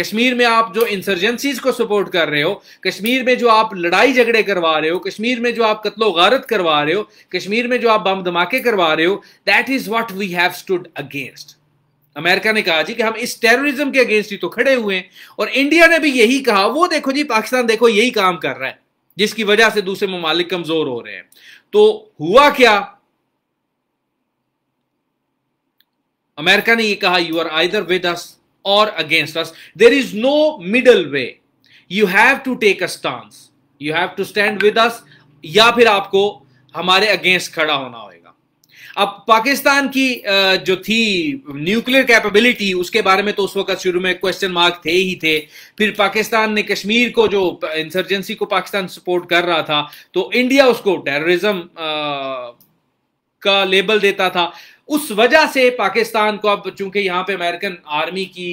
कश्मीर में आप जो इंसर्जेंसीज को सपोर्ट कर रहे हो कश्मीर में जो आप लड़ाई झगड़े करवा रहे हो कश्मीर में जो आप कत्लो गारत करवा रहे हो कश्मीर में जो आप बम धमाके करवा रहे हो that is what we have stood against America ने कहा जी कि हम इस टेररिज्म के अगेंस्ट ही तो खड़े हुए हैं और इंडिया ने भी यही कहा वो देखो जी पाकिस्तान देखो यही काम कर रहा है जिसकी वजह से दूसरे ममालिक कमजोर हो रहे हैं तो हुआ क्या अमेरिका ने ये कहा you are either with us or against us there is no middle way you have to take a stance you have to stand with us या फिर आपको हमारे अगेंस्ट खड़ा होना होगा अब पाकिस्तान की जो थी न्यूक्लियर कैपेबिलिटी उसके बारे में तो उस वक्त शुरू में क्वेश्चन मार्क थे ही थे फिर पाकिस्तान ने कश्मीर को जो इंसर्जेंसी को पाकिस्तान सपोर्ट कर रहा था तो इंडिया उसको टेररिज्म का लेबल देता था उस वजह से पाकिस्तान को अब चूंकि यहाँ पे अमेरिकन आर्मी की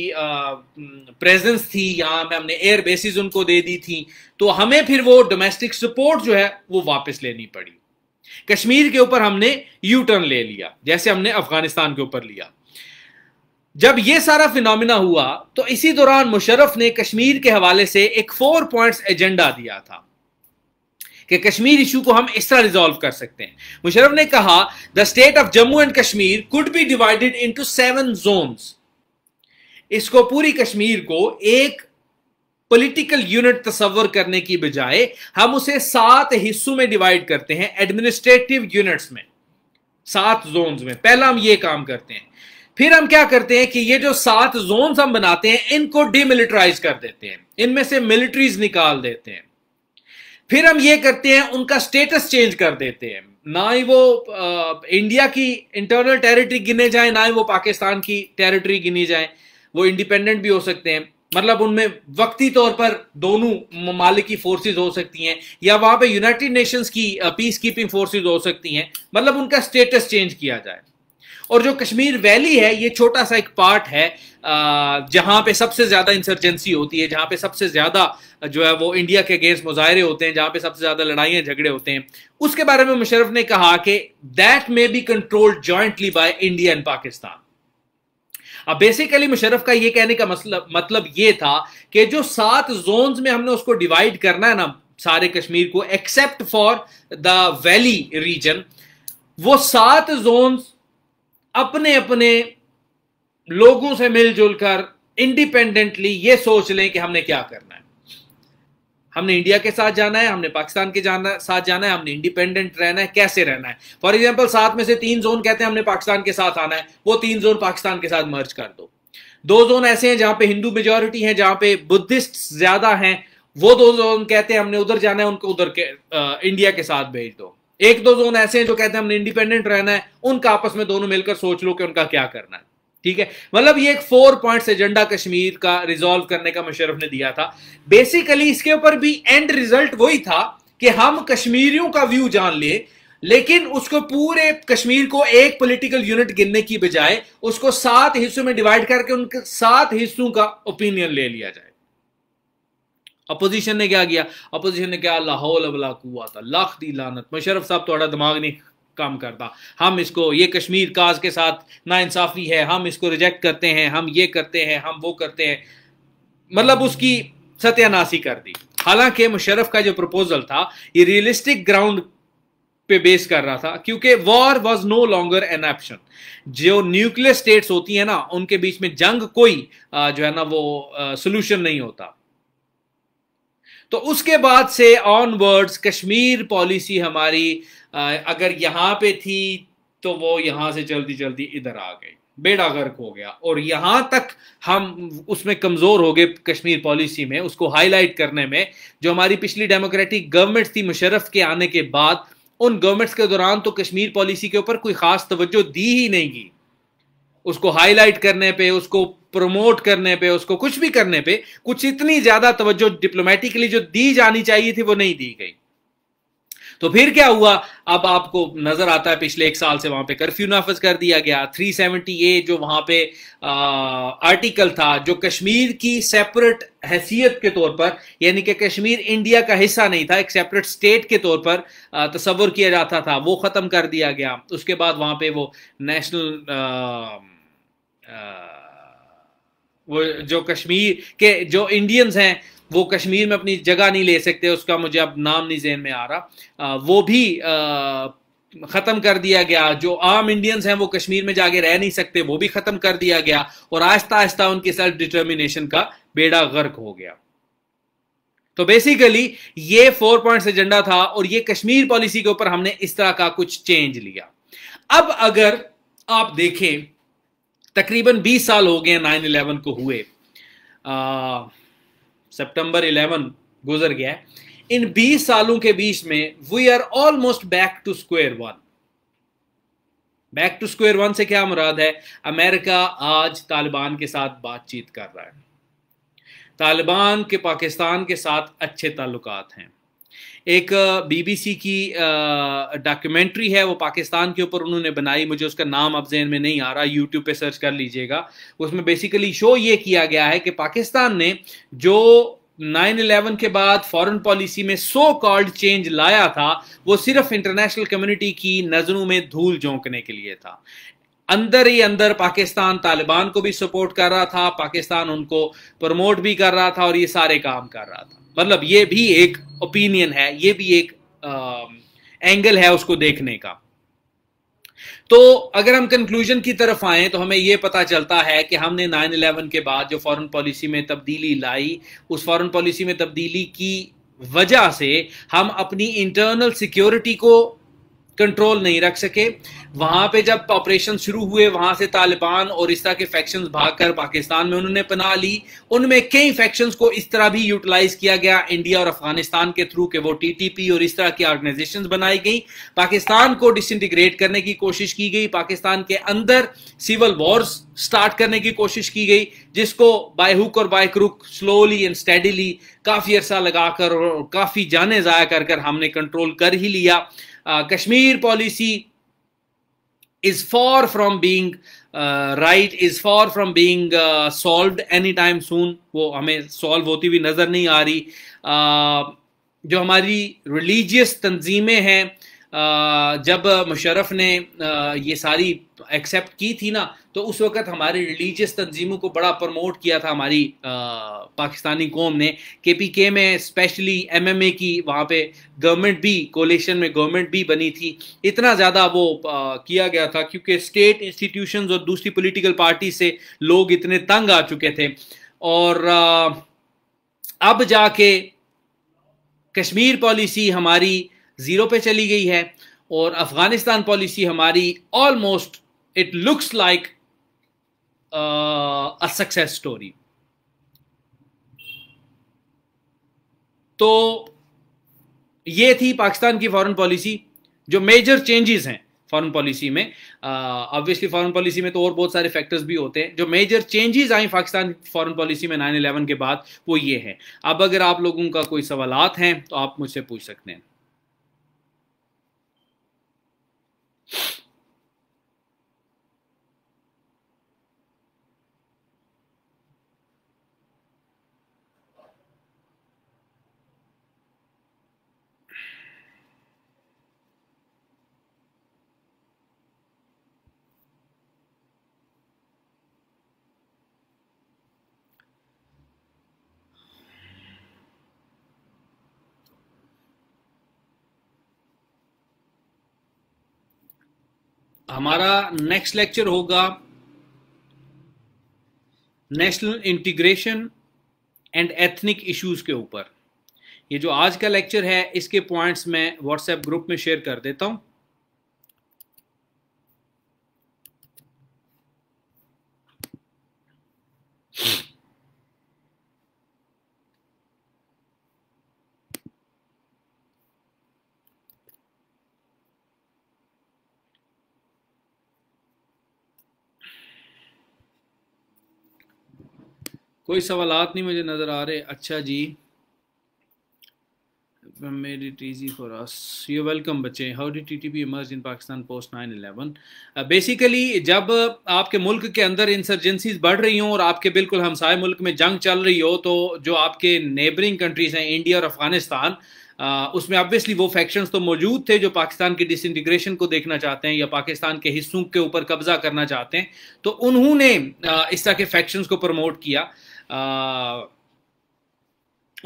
प्रेजेंस थी यहाँ पे हमने एयर बेसिस उनको दे दी थी तो हमें फिर वो डोमेस्टिक सपोर्ट जो है वो वापस लेनी पड़ी कश्मीर के ऊपर हमने यू टर्न ले लिया जैसे हमने अफगानिस्तान के ऊपर लिया जब ये सारा फिनोमिना हुआ तो इसी दौरान मुशरफ ने कश्मीर के हवाले से एक फोर पॉइंट्स एजेंडा दिया था कि कश्मीर इशू को हम इस तरह रिजॉल्व कर सकते हैं मुशरफ ने कहा the state of Jammu and Kashmir could be divided into seven zones इसको पूरी कश्मीर को एक पॉलिटिकल यूनिट तस्वर करने की बजाय हम उसे सात हिस्सों में डिवाइड करते हैं एडमिनिस्ट्रेटिव यूनिट्स में सात जोन्स में पहला हम ये काम करते हैं फिर हम क्या करते हैं कि ये जो सात जोन्स हम बनाते हैं इनको डिमिलिटराइज कर देते हैं इनमें से मिलिट्रीज निकाल देते हैं फिर हम ये करते हैं उनका स्टेटस चेंज कर देते हैं ना ही वो आ, इंडिया की इंटरनल टेरिटरी गिने जाए ना ही वो पाकिस्तान की टेरिटरी गिनी जाए वो इंडिपेंडेंट भी हो सकते हैं मतलब उनमें वक्ती तौर पर दोनों ममालिक की फोर्सेस हो सकती हैं या वहां पे यूनाइटेड नेशंस की पीस कीपिंग फोर्सेस हो सकती हैं मतलब उनका स्टेटस चेंज किया जाए और जो कश्मीर वैली है ये छोटा सा एक पार्ट है जहां पे सबसे ज़्यादा इंसर्जेंसी होती है जहां पे सबसे ज़्यादा जो है वो इंडिया के अगेंस्ट मुजाहरे होते हैं जहां पे सबसे ज़्यादा लड़ाइयां झगड़े होते हैं उसके बारे में मुशरफ ने कहा कि that may be controlled jointly by India and Pakistan अब बेसिकली मुशरफ का ये कहने का मतलब मतलब ये था कि जो सात जोन्स में हमने उसको डिवाइड करना है ना सारे कश्मीर को except for the valley region वो सात जोन्स अपने अपने लोगों से मिलजुल कर इंडिपेंडेंटली ये सोच लें कि हमने क्या करना है हमने इंडिया के साथ जाना है हमने पाकिस्तान के जाना साथ जाना है हमने इंडिपेंडेंट रहना है कैसे रहना है फॉर एग्जाम्पल साथ में से तीन जोन कहते हैं हमने पाकिस्तान के साथ आना है वो तीन जोन पाकिस्तान के साथ मर्ज कर दो दो जोन ऐसे हैं जहां पे हिंदू मेजोरिटी है जहां पे बुद्धिस्ट ज्यादा हैं वो दो जोन कहते हैं हमने उधर जाना है उनको उधर के आ, इंडिया के साथ भेज दो एक दो जोन ऐसे हैं जो कहते हैं हमने इंडिपेंडेंट रहना है उनका आपस में दोनों मिलकर सोच लो कि उनका क्या करना है ठीक है मतलब ये एक फोर पॉइंट्स एजेंडा कश्मीर का रिजॉल्व करने का मुशरफ ने दिया था बेसिकली इसके ऊपर भी एंड रिजल्ट वही था कि हम कश्मीरियों का व्यू जान लिए लेकिन उसको पूरे कश्मीर को एक पॉलिटिकल यूनिट गिनने की बजाय उसको सात हिस्सों में डिवाइड करके उनके सात हिस्सों का ओपिनियन ले लिया जाए अपोजिशन ने क्या किया अपोजिशन ने क्या लाहौल अबला था लाख दी लानत मुशरफ साहब थोड़ा दिमाग नहीं काम करता हम इसको ये कश्मीर काज के साथ नाइंसाफ़ी है हम इसको रिजेक्ट करते हैं हम ये करते हैं हम वो करते हैं मतलब उसकी सत्यानाशी कर दी हालांकि मुशरफ का जो प्रपोजल था ये रियलिस्टिक ग्राउंड पे बेस कर रहा था क्योंकि war was no longer an option जो न्यूक्लियर स्टेट्स होती है ना उनके बीच में जंग कोई जो है ना वो सोल्यूशन नहीं होता तो उसके बाद से ऑनवर्ड्स कश्मीर पॉलिसी हमारी अगर यहाँ पे थी तो वो यहाँ से जल्दी जल्दी इधर आ गई बेड़ा गर्क हो गया और यहाँ तक हम उसमें कमज़ोर हो गए कश्मीर पॉलिसी में उसको हाईलाइट करने में जो हमारी पिछली डेमोक्रेटिक गवर्नमेंट थी मुशरफ के आने के बाद उन गवर्नमेंट्स के दौरान तो कश्मीर पॉलिसी के ऊपर कोई ख़ास तवज्जो दी ही नहीं गई उसको हाईलाइट करने पे उसको प्रमोट करने पे उसको कुछ भी करने पे कुछ इतनी ज्यादा तवज्जो डिप्लोमेटिकली जो दी जानी चाहिए थी वो नहीं दी गई तो फिर क्या हुआ अब आपको नजर आता है पिछले एक साल से वहां पे कर्फ्यू नाफज कर दिया गया 370 ए जो वहां पे आ, आर्टिकल था जो कश्मीर की सेपरेट हैसियत के तौर पर यानी कि कश्मीर इंडिया का हिस्सा नहीं था एक सेपरेट स्टेट के तौर पर तस्वुर किया जाता था वो खत्म कर दिया गया उसके बाद वहां पे वो नेशनल आ, आ, वो जो कश्मीर के जो इंडियंस हैं वो कश्मीर में अपनी जगह नहीं ले सकते उसका मुझे अब नाम नहीं जहन में आ रहा वो भी ख़त्म कर दिया गया जो आम इंडियंस हैं वो कश्मीर में जाके रह नहीं सकते वो भी ख़त्म कर दिया गया और आहिस्ता आहिस्ता उनकी सेल्फ डिटर्मिनेशन का बेड़ा गर्क हो गया तो बेसिकली ये फोर पॉइंट्स एजेंडा था और ये कश्मीर पॉलिसी के ऊपर हमने इस तरह का कुछ चेंज लिया अब अगर आप देखें तकरीबन 20 साल हो गए 9/11 को हुए सितंबर 11 गुजर गया इन 20 सालों के बीच में we are almost back to square one back to square one से क्या मुराद है अमेरिका आज तालिबान के साथ बातचीत कर रहा है तालिबान के पाकिस्तान के साथ अच्छे ताल्लुकात हैं एक बीबीसी की डॉक्यूमेंट्री है वो पाकिस्तान के ऊपर उन्होंने बनाई मुझे उसका नाम अब जहन में नहीं आ रहा यूट्यूब पे सर्च कर लीजिएगा उसमें बेसिकली शो ये किया गया है कि पाकिस्तान ने जो 9/11 के बाद फॉरेन पॉलिसी में सो कॉल्ड चेंज लाया था वो सिर्फ इंटरनेशनल कम्युनिटी की नज़रों में धूल झोंकने के लिए था अंदर ही अंदर पाकिस्तान तालिबान को भी सपोर्ट कर रहा था पाकिस्तान उनको प्रमोट भी कर रहा था और ये सारे काम कर रहा था मतलब ये भी एक ओपिनियन है ये भी एक आ, एंगल है उसको देखने का तो अगर हम कंक्लूजन की तरफ आए तो हमें यह पता चलता है कि हमने 9/11 के बाद जो फॉरेन पॉलिसी में तब्दीली लाई उस फॉरेन पॉलिसी में तब्दीली की वजह से हम अपनी इंटरनल सिक्योरिटी को कंट्रोल नहीं रख सके वहां पे जब ऑपरेशन शुरू हुए वहां से तालिबान और इस तरह के फैक्शन भागकर पाकिस्तान में उन्होंने पनाह ली उनमें कई फैक्शन को इस तरह भी यूटिलाइज किया गया इंडिया और अफगानिस्तान के थ्रू के वो टीटीपी और इस तरह की ऑर्गेनाइजेशन बनाई गई पाकिस्तान को डिसइंटीग्रेट करने की कोशिश की गई पाकिस्तान के अंदर सिविल वॉर्स स्टार्ट करने की कोशिश की गई जिसको by hook or by crook slowly and steadily काफी अरसा लगाकर और काफी जाने जाया कर, कर हमने कंट्रोल कर ही लिया Kashmir policy is far from being right is far from being solve any time soon वो हमें सॉल्व होती हुई नजर नहीं आ रही uh, जो हमारी रिलीजियस तंजीमें हैं uh, जब मुशरफ ने uh, ये सारी एक्सेप्ट की थी ना uh, तो उस वक़्त हमारी रिलीजियस तंजीमों को बड़ा प्रमोट किया था हमारी आ, पाकिस्तानी कौम ने के पी के में स्पेशली एम एम ए की वहाँ पे गवर्नमेंट भी कोलेशन में गवर्नमेंट भी बनी थी इतना ज़्यादा वो आ, किया गया था क्योंकि स्टेट इंस्टीट्यूशन और दूसरी पोलिटिकल पार्टी से लोग इतने तंग आ चुके थे और आ, अब जाके कश्मीर पॉलिसी हमारी ज़ीरो पे चली गई है और अफ़गानिस्तान पॉलिसी हमारी almost it looks like uh, a success story. तो ये थी पाकिस्तान की फॉरेन पॉलिसी जो मेजर चेंजेस हैं फॉरेन पॉलिसी में ऑब्वियसली फॉरेन पॉलिसी में तो और बहुत सारे फैक्टर्स भी होते हैं जो मेजर चेंजेस आई पाकिस्तान फॉरेन पॉलिसी में नाइन इलेवन के बाद वो ये है अब अगर आप लोगों का कोई सवालत हैं तो आप मुझसे पूछ सकते हैं हमारा नेक्स्ट लेक्चर होगा national integration and ethnic issues के ऊपर ये जो आज का लेक्चर है इसके पॉइंट्स मैं व्हाट्सएप ग्रुप में शेयर कर देता हूँ कोई सवाल नहीं मुझे नज़र आ रहे अच्छा जी made it easy for us you welcome बच्चे. Did T T P emerge in Pakistan post nine Uh, basically जब आपके मुल्क के अंदर इंसर्जेंसीज बढ़ रही हों और आपके बिल्कुल हमसाय मुल्क में जंग चल रही हो तो जो आपके नेबरिंग कंट्रीज हैं इंडिया और अफगानिस्तान उसमें ऑब्वियसली वो फैक्शंस तो मौजूद थे जो पाकिस्तान के डिसइंटीग्रेशन को देखना चाहते हैं या पाकिस्तान के हिस्सों के ऊपर कब्जा करना चाहते हैं तो उन्होंने इस तरह के फैक्शंस को प्रमोट किया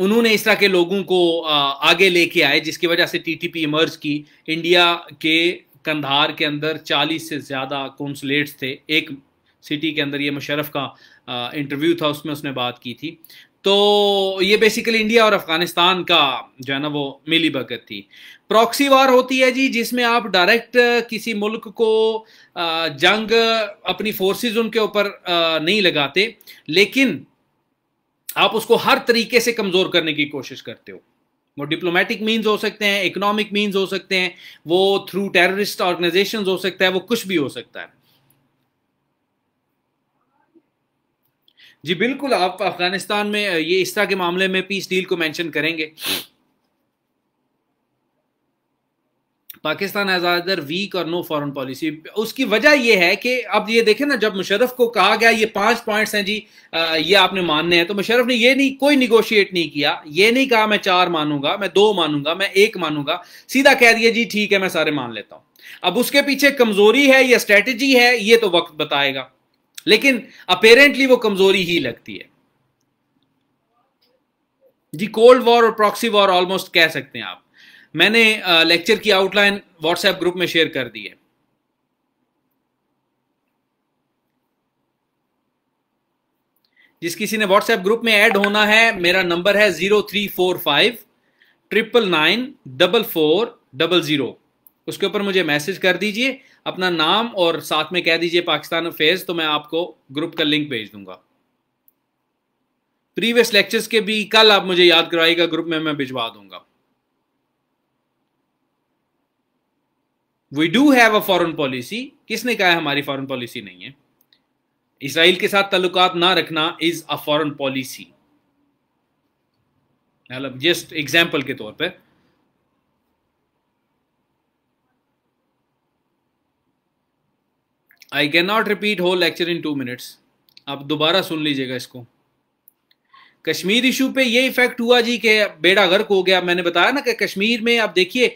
उन्होंने इस तरह के लोगों को आगे लेके आए जिसकी वजह से टीटीपी इमर्ज की इंडिया के कंधार के अंदर 40 से ज़्यादा कौंसलेट्स थे एक सिटी के अंदर ये मुशरफ का इंटरव्यू था उसमें उसने बात की थी तो ये बेसिकली इंडिया और अफगानिस्तान का जो है ना वो मिली भगत थी प्रॉक्सी वार होती है जी जिसमें आप डायरेक्ट किसी मुल्क को जंग अपनी फोर्सेस उनके ऊपर नहीं लगाते लेकिन आप उसको हर तरीके से कमज़ोर करने की कोशिश करते हो वो डिप्लोमेटिक मीन्स हो सकते हैं इकोनॉमिक मीन्स हो सकते हैं वो थ्रू टेररिस्ट ऑर्गेनाइजेशन हो सकता है वो कुछ भी हो सकता है जी बिल्कुल आप अफगानिस्तान में ये इस तरह के मामले में पीस डील को मेंशन करेंगे पाकिस्तान अदर वीक और नो फॉरेन पॉलिसी उसकी वजह यह है कि अब ये देखें ना जब मुशरफ को कहा गया ये पांच पॉइंट्स हैं जी आ, ये आपने मानने हैं तो मुशरफ ने ये नहीं कोई निगोशिएट नहीं किया ये नहीं कहा मैं चार मानूंगा मैं दो मानूंगा मैं एक मानूंगा सीधा कह दिया जी ठीक है मैं सारे मान लेता हूं अब उसके पीछे कमजोरी है या स्ट्रेटेजी है ये तो वक्त बताएगा लेकिन अपेरेंटली वो कमजोरी ही लगती है जी कोल्ड वॉर और प्रॉक्सी वॉर ऑलमोस्ट कह सकते हैं आप मैंने लेक्चर की आउटलाइन व्हाट्सएप ग्रुप में शेयर कर दी है जिस किसी ने व्हाट्सएप ग्रुप में ऐड होना है मेरा नंबर है zero three four five triple nine double four double zero उसके ऊपर मुझे मैसेज कर दीजिए अपना नाम और साथ में कह दीजिए पाकिस्तान अफेयर्स तो मैं आपको ग्रुप का लिंक भेज दूंगा प्रीवियस लेक्चर्स के भी कल आप मुझे याद करवाइएगा ग्रुप में मैं भिजवा दूंगा we do have a foreign policy किसने कहा है हमारी फॉरन पॉलिसी नहीं है इसराइल के साथ तलुकात ना रखना इज अ फॉरन पॉलिसी मतलब जस्ट एग्जाम्पल के तौर पर I can not repeat whole lecture in two minutes आप दोबारा सुन लीजिएगा इसको कश्मीर इशू पे ये इफेक्ट हुआ जी के बेड़ा गर्क हो गया मैंने बताया ना कि कश्मीर में आप देखिए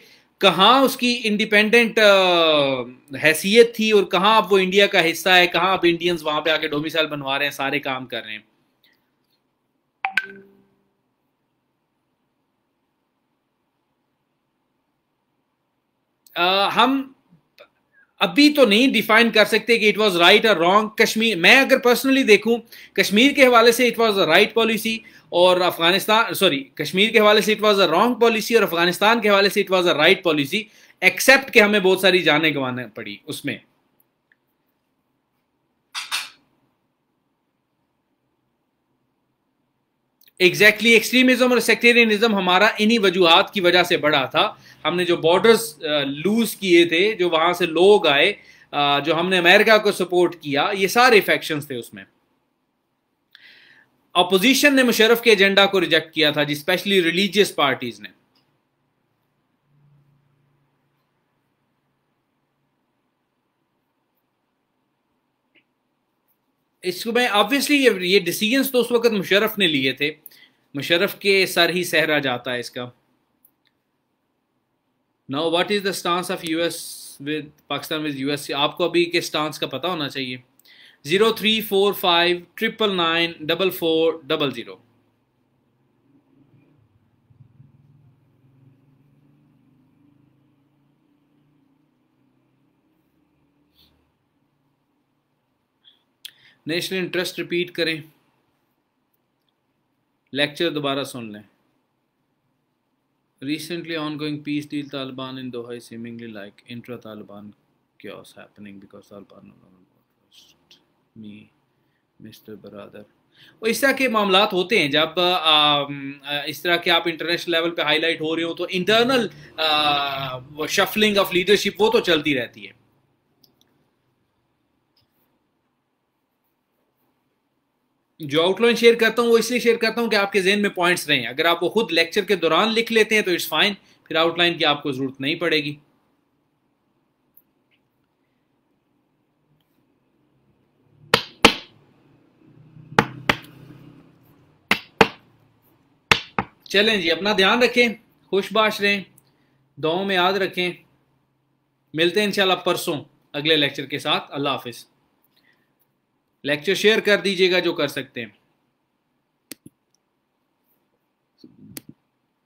कहाँ उसकी इंडिपेंडेंट हैसियत थी और कहाँ अब वो इंडिया का हिस्सा है कहाँ अब इंडियंस वहां पे आके डोमिसाइल बनवा रहे हैं सारे काम कर रहे हैं आ, हम अभी तो नहीं डिफाइन कर सकते कि इट वाज राइट और रॉन्ग कश्मीर मैं अगर पर्सनली देखूं कश्मीर के हवाले से it was a right policy और अफगानिस्तान सॉरी कश्मीर के हवाले से it was a wrong policy और अफगानिस्तान के हवाले से it was a right policy except के हमें बहुत सारी जाने गंवाना पड़ी उसमें एग्जैक्टली एक्सट्रीमिज्म और सेक्टेरियनिज्म हमारा इन्हीं वजूहत की वजह से बढ़ा था हमने जो बॉर्डर्स लूज किए थे जो वहां से लोग आए जो हमने अमेरिका को सपोर्ट किया ये सारे फैक्शंस थे उसमें अपोजिशन ने मुशरफ के एजेंडा को रिजेक्ट किया था जी स्पेशली रिलीजियस पार्टीज ने इसमें ऑब्वियसली ये ये डिसीजंस तो उस वक्त मुशरफ ने लिए थे मुशरफ के सर ही सहरा जाता है इसका now what is the stance of US with Pakistan with US आपको अभी के स्टांस का पता होना चाहिए zero three four five triple nine double four double zero national interest repeat करें लेक्चर दोबारा सुन लें recently on going peace deal Taliban in Doha seemingly like intra Taliban happening because Taliban mister Baradar वो इस तरह के मामला होते हैं जब इस तरह के आप इंटरनेशनल लेवल पे हाईलाइट हो रहे हो तो इंटरनल शफलिंग ऑफ लीडरशिप वो तो चलती रहती है जो आउटलाइन शेयर करता हूँ वो इसलिए शेयर करता हूँ कि आपके जहन में पॉइंट्स रहें अगर आप वो खुद लेक्चर के दौरान लिख लेते हैं तो इट्स फाइन फिर आउटलाइन की आपको ज़रूरत नहीं पड़ेगी चलें जी अपना ध्यान रखें खुशबाश रहें दो में याद रखें मिलते हैं इंशाल्लाह परसों अगले लेक्चर के साथ अल्लाह हाफिज़ लेक्चर शेयर कर दीजिएगा जो कर सकते हैं